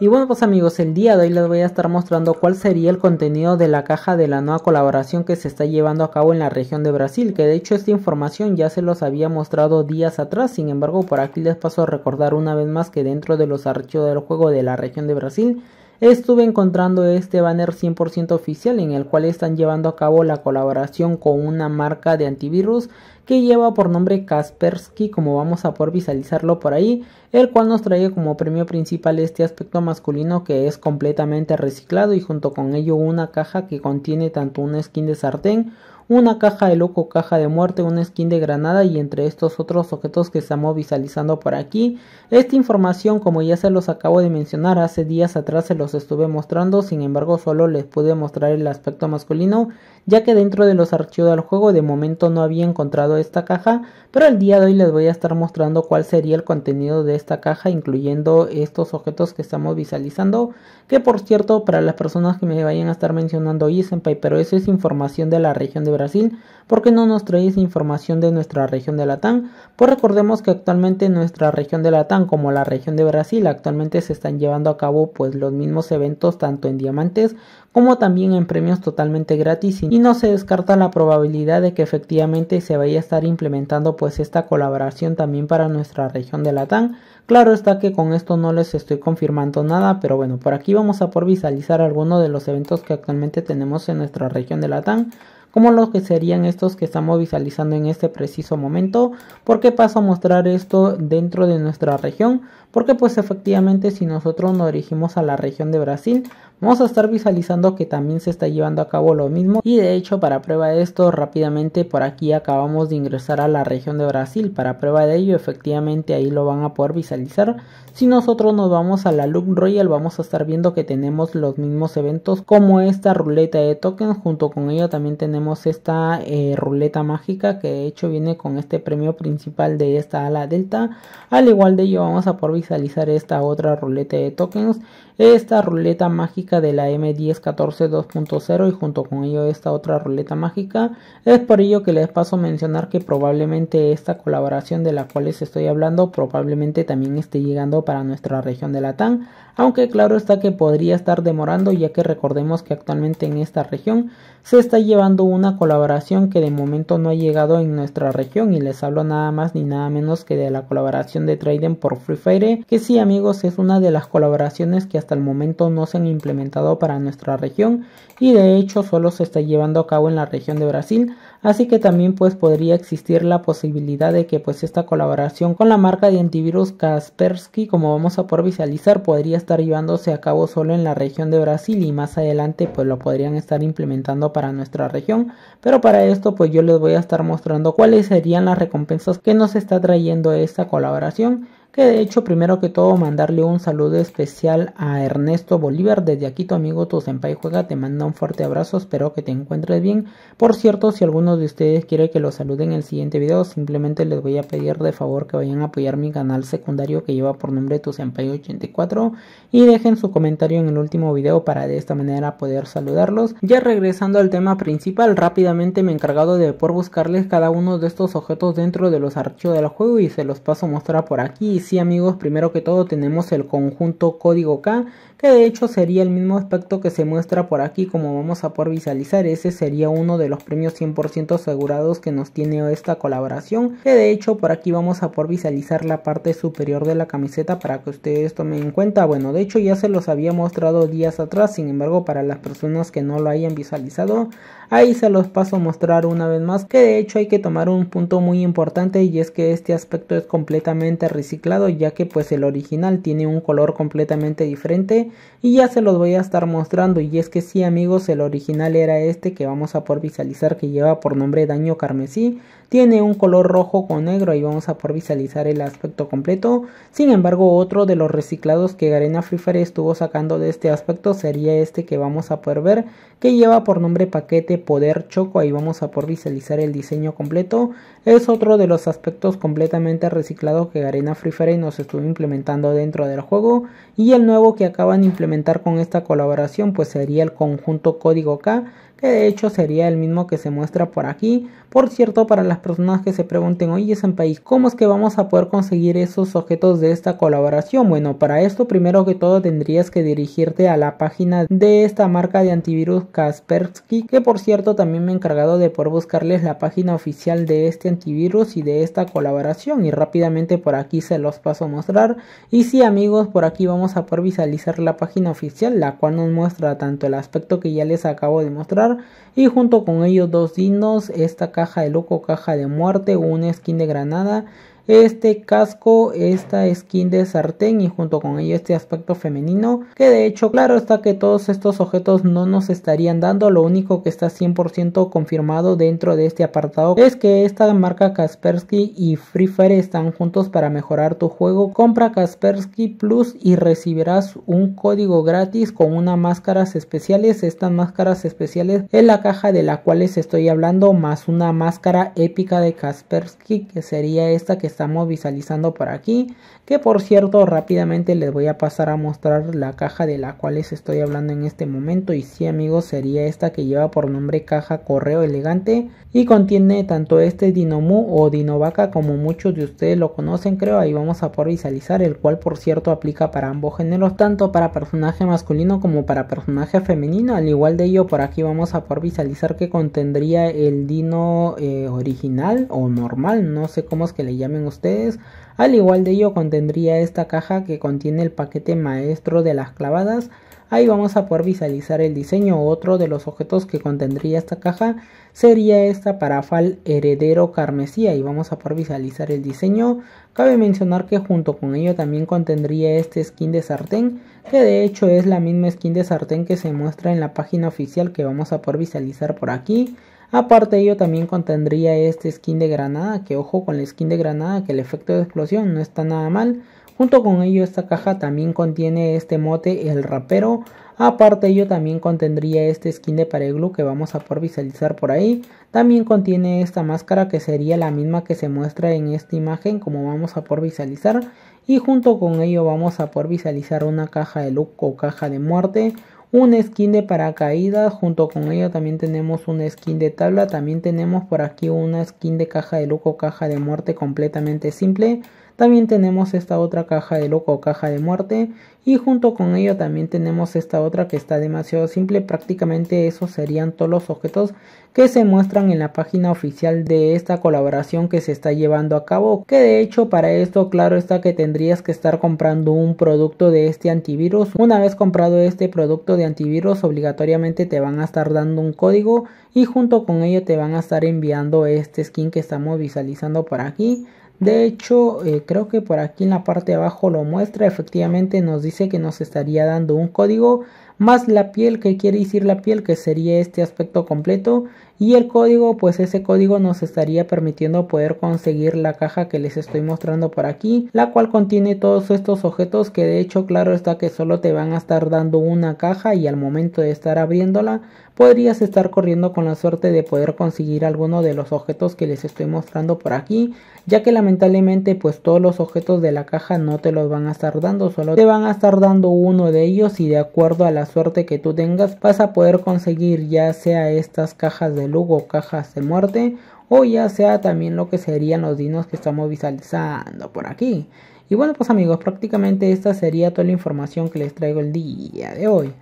Y bueno pues amigos, el día de hoy les voy a estar mostrando cuál sería el contenido de la caja de la nueva colaboración que se está llevando a cabo en la región de Brasil, que de hecho esta información ya se los había mostrado días atrás, sin embargo por aquí les paso a recordar una vez más que dentro de los archivos del juego de la región de Brasil estuve encontrando este banner 100% oficial en el cual están llevando a cabo la colaboración con una marca de antivirus que lleva por nombre Kaspersky, como vamos a poder visualizarlo por ahí, el cual nos trae como premio principal este aspecto masculino que es completamente reciclado y junto con ello una caja que contiene tanto una skin de sartén, una caja de loco, caja de muerte, una skin de granada y entre estos otros objetos que estamos visualizando por aquí. Esta información como ya se los acabo de mencionar hace días atrás se los estuve mostrando, sin embargo solo les pude mostrar el aspecto masculino ya que dentro de los archivos del juego de momento no había encontrado esta caja, pero el día de hoy les voy a estar mostrando cuál sería el contenido de esta caja incluyendo estos objetos que estamos visualizando, que por cierto para las personas que me vayan a estar mencionando Isenpai, pero eso es información de la región de Brasil Brasil, ¿por qué no nos traéis información de nuestra región de Latam? Pues recordemos que actualmente nuestra región de Latam como la región de Brasil actualmente se están llevando a cabo pues los mismos eventos tanto en diamantes como también en premios totalmente gratis y no se descarta la probabilidad de que efectivamente se vaya a estar implementando pues esta colaboración también para nuestra región de Latam. Claro está que con esto no les estoy confirmando nada, pero bueno, por aquí vamos a por visualizar algunos de los eventos que actualmente tenemos en nuestra región de Latam como los que serían estos que estamos visualizando en este preciso momento. ¿Por qué paso a mostrar esto dentro de nuestra región? Porque pues efectivamente si nosotros nos dirigimos a la región de Brasil, Vamos a estar visualizando que también se está llevando a cabo lo mismo y de hecho para prueba de esto rápidamente por aquí acabamos de ingresar a la región de Brasil. Para prueba de ello efectivamente ahí lo van a poder visualizar. Si nosotros nos vamos a la Loop Royal vamos a estar viendo que tenemos los mismos eventos como esta ruleta de tokens. Junto con ella también tenemos esta eh, ruleta mágica que de hecho viene con este premio principal de esta ala delta. Al igual de ello vamos a poder visualizar esta otra ruleta de tokens. Esta ruleta mágica de la M1014 2.0 y junto con ello esta otra ruleta mágica. Es por ello que les paso a mencionar que probablemente esta colaboración de la cual les estoy hablando probablemente también esté llegando para nuestra región de Latam aunque claro está que podría estar demorando ya que recordemos que actualmente en esta región se está llevando una colaboración que de momento no ha llegado en nuestra región y les hablo nada más ni nada menos que de la colaboración de Trading por Free Fire que sí amigos es una de las colaboraciones que hasta el momento no se han implementado para nuestra región y de hecho solo se está llevando a cabo en la región de Brasil así que también pues podría existir la posibilidad de que pues esta colaboración con la marca de antivirus Kaspersky como vamos a poder visualizar podría estar llevándose a cabo solo en la región de Brasil y más adelante pues lo podrían estar implementando para nuestra región. Pero para esto pues yo les voy a estar mostrando cuáles serían las recompensas que nos está trayendo esta colaboración que de hecho primero que todo mandarle un saludo especial a Ernesto Bolívar, desde aquí tu amigo tu juega, te manda un fuerte abrazo, espero que te encuentres bien, por cierto si alguno de ustedes quiere que lo saluden en el siguiente video, simplemente les voy a pedir de favor que vayan a apoyar mi canal secundario que lleva por nombre tu 84 y dejen su comentario en el último video para de esta manera poder saludarlos, ya regresando al tema principal, rápidamente me he encargado de por buscarles cada uno de estos objetos dentro de los archivos del juego y se los paso a mostrar por aquí sí amigos, primero que todo tenemos el conjunto código K que de hecho sería el mismo aspecto que se muestra por aquí como vamos a poder visualizar, ese sería uno de los premios 100% asegurados que nos tiene esta colaboración, que de hecho por aquí vamos a poder visualizar la parte superior de la camiseta para que ustedes tomen en cuenta, bueno de hecho ya se los había mostrado días atrás, sin embargo para las personas que no lo hayan visualizado, ahí se los paso a mostrar una vez más, que de hecho hay que tomar un punto muy importante y es que este aspecto es completamente reciclado ya que pues el original tiene un color completamente diferente y ya se los voy a estar mostrando y es que sí amigos el original era este que vamos a poder visualizar que lleva por nombre daño carmesí tiene un color rojo con negro y vamos a poder visualizar el aspecto completo sin embargo otro de los reciclados que Garena Free Fire estuvo sacando de este aspecto sería este que vamos a poder ver que lleva por nombre paquete poder choco ahí vamos a poder visualizar el diseño completo es otro de los aspectos completamente reciclados que Garena Free Fire nos estuvo implementando dentro del juego y el nuevo que acaban implementar con esta colaboración pues sería el conjunto código K que de hecho sería el mismo que se muestra por aquí. Por cierto, para las personas que se pregunten, oye, es en país, ¿cómo es que vamos a poder conseguir esos objetos de esta colaboración? Bueno, para esto primero que todo tendrías que dirigirte a la página de esta marca de antivirus Kaspersky, que por cierto también me he encargado de poder buscarles la página oficial de este antivirus y de esta colaboración y rápidamente por aquí se los paso a mostrar. Y si amigos, por aquí vamos a poder visualizar la página oficial, la cual nos muestra tanto el aspecto que ya les acabo de mostrar y junto con ellos dos dinos, esta caja de loco, caja de muerte, un skin de granada este casco, esta skin de sartén y junto con ello este aspecto femenino que de hecho claro está que todos estos objetos no nos estarían dando lo único que está 100% confirmado dentro de este apartado es que esta marca Kaspersky y Free Fire están juntos para mejorar tu juego compra Kaspersky Plus y recibirás un código gratis con unas máscaras especiales estas máscaras especiales en la caja de la cual les estoy hablando más una máscara épica de Kaspersky que sería esta que estamos visualizando por aquí. Que por cierto, rápidamente les voy a pasar a mostrar la caja de la cual les estoy hablando en este momento. Y si amigos, sería esta que lleva por nombre caja correo elegante. Y contiene tanto este Dinomu o Dinovaca como muchos de ustedes lo conocen creo. Ahí vamos a poder visualizar el cual por cierto aplica para ambos géneros. Tanto para personaje masculino como para personaje femenino. Al igual de ello por aquí vamos a poder visualizar que contendría el Dino eh, original o normal. No sé cómo es que le llamen ustedes. Al igual de ello contendría esta caja que contiene el paquete maestro de las clavadas. Ahí vamos a poder visualizar el diseño. Otro de los objetos que contendría esta caja sería esta parafal heredero carmesí. Ahí vamos a poder visualizar el diseño. Cabe mencionar que junto con ello también contendría este skin de sartén. Que de hecho es la misma skin de sartén que se muestra en la página oficial que vamos a poder visualizar por aquí. Aparte de ello también contendría este skin de granada, que ojo con el skin de granada, que el efecto de explosión no está nada mal. Junto con ello esta caja también contiene este mote el rapero. Aparte de ello también contendría este skin de pareglu que vamos a poder visualizar por ahí. También contiene esta máscara que sería la misma que se muestra en esta imagen como vamos a poder visualizar. Y junto con ello vamos a poder visualizar una caja de look o caja de muerte un skin de paracaídas, junto con ello también tenemos un skin de tabla, también tenemos por aquí un skin de caja de lujo, caja de muerte completamente simple. También tenemos esta otra caja de loco o caja de muerte. Y junto con ello también tenemos esta otra que está demasiado simple. Prácticamente esos serían todos los objetos que se muestran en la página oficial de esta colaboración que se está llevando a cabo. Que de hecho para esto claro está que tendrías que estar comprando un producto de este antivirus. Una vez comprado este producto de antivirus obligatoriamente te van a estar dando un código y junto con ello te van a estar enviando este skin que estamos visualizando por aquí de hecho, eh, creo que por aquí en la parte de abajo lo muestra. Efectivamente nos dice que nos estaría dando un código más la piel que quiere decir la piel que sería este aspecto completo y el código pues ese código nos estaría permitiendo poder conseguir la caja que les estoy mostrando por aquí la cual contiene todos estos objetos que de hecho claro está que solo te van a estar dando una caja y al momento de estar abriéndola podrías estar corriendo con la suerte de poder conseguir alguno de los objetos que les estoy mostrando por aquí, ya que lamentablemente pues todos los objetos de la caja no te los van a estar dando, solo te van a estar dando uno de ellos y de acuerdo a la suerte que tú tengas vas a poder conseguir ya sea estas cajas de lugo, cajas de muerte o ya sea también lo que serían los dinos que estamos visualizando por aquí. Y bueno pues amigos, prácticamente esta sería toda la información que les traigo el día de hoy.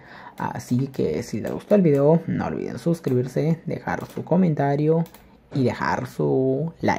Así que si les gustó el video, no olviden suscribirse, dejar su comentario y dejar su like.